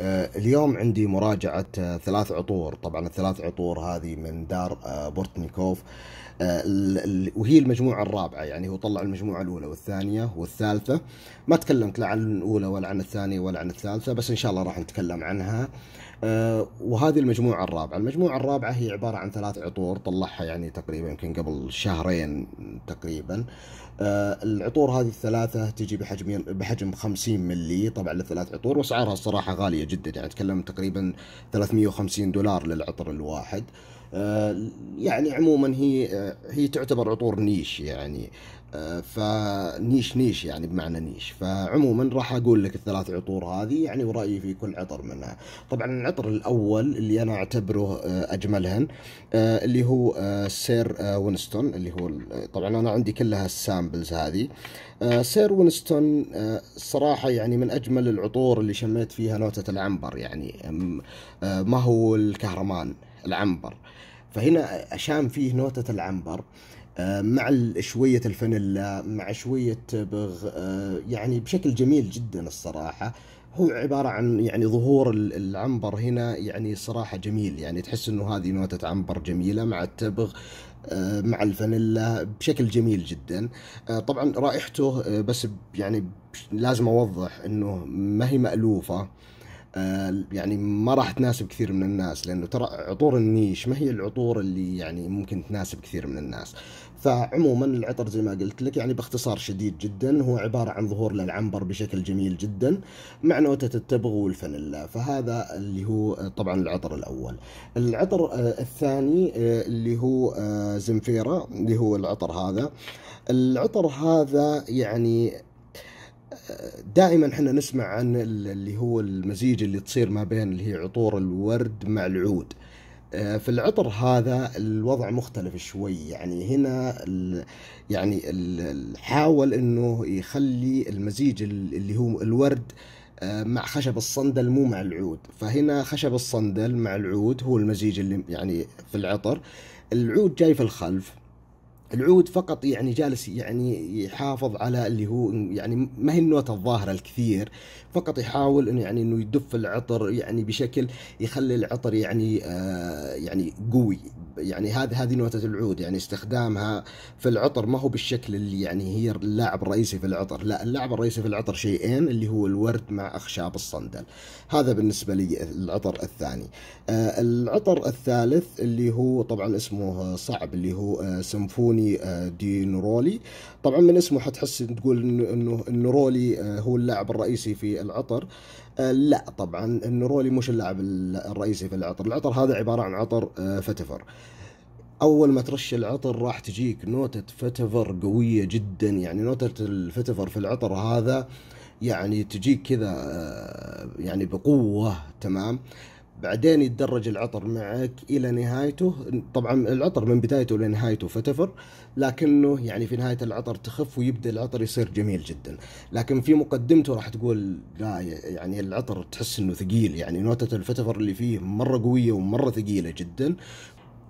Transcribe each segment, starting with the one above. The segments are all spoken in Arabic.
آه، اليوم عندي مراجعة آه، ثلاث عطور طبعا الثلاث عطور هذه من دار آه، بورتنيكوف وهي المجموعة الرابعة يعني هو طلع المجموعة الأولى والثانية والثالثة ما تكلمت لا عن الأولى ولا عن الثانية ولا عن الثالثة بس إن شاء الله راح نتكلم عنها وهذه المجموعة الرابعة المجموعة الرابعة هي عبارة عن ثلاث عطور طلعها يعني تقريبا يمكن قبل شهرين تقريبا العطور هذه الثلاثة تجي بحجم بحجم 50 ملي طبعا لثلاث عطور وأسعارها الصراحة غالية جدا يعني اتكلم تقريبا 350 دولار للعطر الواحد آه، يعني عموما هي آه، هي تعتبر عطور نيش يعني آه، فنيش نيش يعني بمعنى نيش فعموما راح اقول لك الثلاث عطور هذه يعني ورايي في كل عطر منها طبعا العطر الاول اللي انا اعتبره اجملهن اللي هو سير وينستون اللي هو طبعا انا عندي كلها السامبلز هذه سير وينستون الصراحة يعني من أجمل العطور اللي شميت فيها نوتة العنبر يعني ما هو الكهرمان العنبر فهنا اشام فيه نوتة العنبر آه، مع شوية الفانيلا مع شوية بغ آه، يعني بشكل جميل جدا الصراحة هو عبارة عن يعني ظهور العنبر هنا يعني صراحة جميل يعني تحس انه هذه نوتة عنبر جميلة مع التبغ آه، مع الفانيلا بشكل جميل جدا طبعا رائحته بس يعني لازم اوضح انه ما هي مألوفة آه، يعني ما راح تناسب كثير من الناس لانه ترى عطور النيش ما هي العطور اللي يعني ممكن تناسب كثير من الناس فعموما العطر زي ما قلت لك يعني باختصار شديد جدا هو عبارة عن ظهور للعنبر بشكل جميل جدا مع نوتة التبغ والفانيلا فهذا اللي هو آه، طبعا العطر الأول العطر آه، الثاني اللي هو زنفيرا اللي هو العطر هذا العطر هذا يعني دائما احنا نسمع عن اللي هو المزيج اللي تصير ما بين اللي هي عطور الورد مع العود آه، في العطر هذا الوضع مختلف شوي يعني هنا يعني حاول انه يخلي المزيج اللي هو الورد آه، مع خشب الصندل مو مع العود فهنا خشب الصندل مع العود هو المزيج اللي يعني في العطر العود جاي في الخلف العود فقط يعني جالس يعني يحافظ على اللي هو يعني ما هي النوتة الظاهرة الكثير فقط يحاول انه يعني انه يدف العطر يعني بشكل يخلي العطر يعني آه يعني قوي يعني هذه هذه نوتة العود يعني استخدامها في العطر ما هو بالشكل اللي يعني هي اللاعب الرئيسي في العطر لا اللاعب الرئيسي في العطر شيئين اللي هو الورد مع اخشاب الصندل هذا بالنسبة لي العطر الثاني آه العطر الثالث اللي هو طبعا اسمه صعب اللي هو آه سمفون القانوني آه، دي نورولي طبعا من اسمه حتحس تقول انه النورولي آه، هو اللاعب الرئيسي في العطر آه، لا طبعا النورولي مش اللاعب الرئيسي في العطر العطر هذا عباره عن عطر فتفر اول ما ترش العطر راح تجيك نوتة فتفر قوية جدا يعني نوتة الفتفر في العطر هذا يعني تجيك كذا يعني بقوة تمام بعدين يتدرج العطر معك الى نهايته طبعا العطر من بدايته لنهايته فتفر لكنه يعني في نهايه العطر تخف ويبدا العطر يصير جميل جدا لكن في مقدمته راح تقول لا يعني العطر تحس انه ثقيل يعني نوتة الفتفر اللي فيه مره قويه ومره ثقيله جدا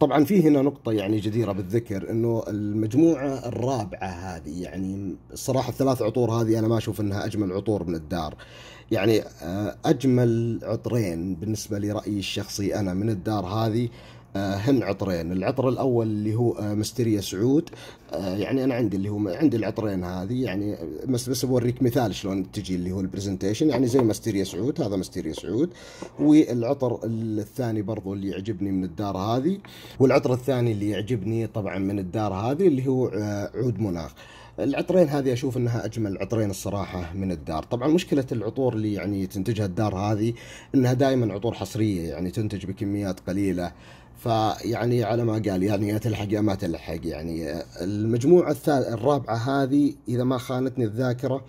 طبعا في هنا نقطة يعني جديرة بالذكر انه المجموعة الرابعة هذه يعني الصراحة الثلاث عطور هذه انا ما اشوف انها اجمل عطور من الدار. يعني آه، اجمل عطرين بالنسبة لرأيي الشخصي انا من الدار هذه آه، هم عطرين العطر الاول اللي هو آه، مستريا سعود آه، يعني انا عندي اللي هو عندي العطرين هذه يعني بس بس بوريك مثال شلون تجي اللي هو البرزنتيشن يعني زي مستريا سعود هذا مستريا سعود والعطر الثاني برضو اللي يعجبني من الدار هذه والعطر الثاني اللي يعجبني طبعا من الدار هذه اللي هو عود مناخ العطرين هذه اشوف انها اجمل عطرين الصراحه من الدار، طبعا مشكله العطور اللي يعني تنتجها الدار هذه انها دائما عطور حصريه يعني تنتج بكميات قليله فيعني على ما قال يعني يا تلحق يا ما تلحق يعني المجموعة الثالثة الرابعة هذه إذا ما خانتني الذاكرة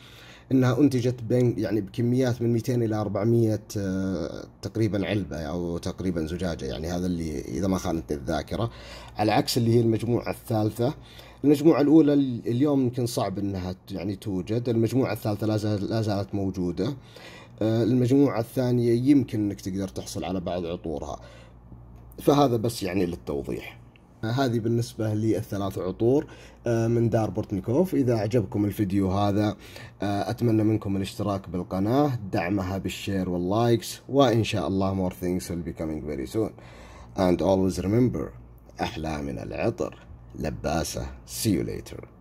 انها انتجت بين يعني بكميات من 200 الى 400 آه، تقريبا علبه او تقريبا زجاجه يعني هذا اللي اذا ما خانتني الذاكره على عكس اللي هي المجموعه الثالثه المجموعة الأولى اليوم يمكن صعب أنها يعني توجد، المجموعة الثالثة لا زالت موجودة. آه، المجموعة الثانية يمكن أنك تقدر تحصل على بعض عطورها. فهذا بس يعني للتوضيح هذه بالنسبة للثلاث عطور آه، من دار بورتنيكوف إذا أعجبكم الفيديو هذا آه، أتمنى منكم الاشتراك بالقناة دعمها بالشير واللايكس وإن شاء الله more things will be coming very soon and always remember أحلامنا العطر لباسة see you later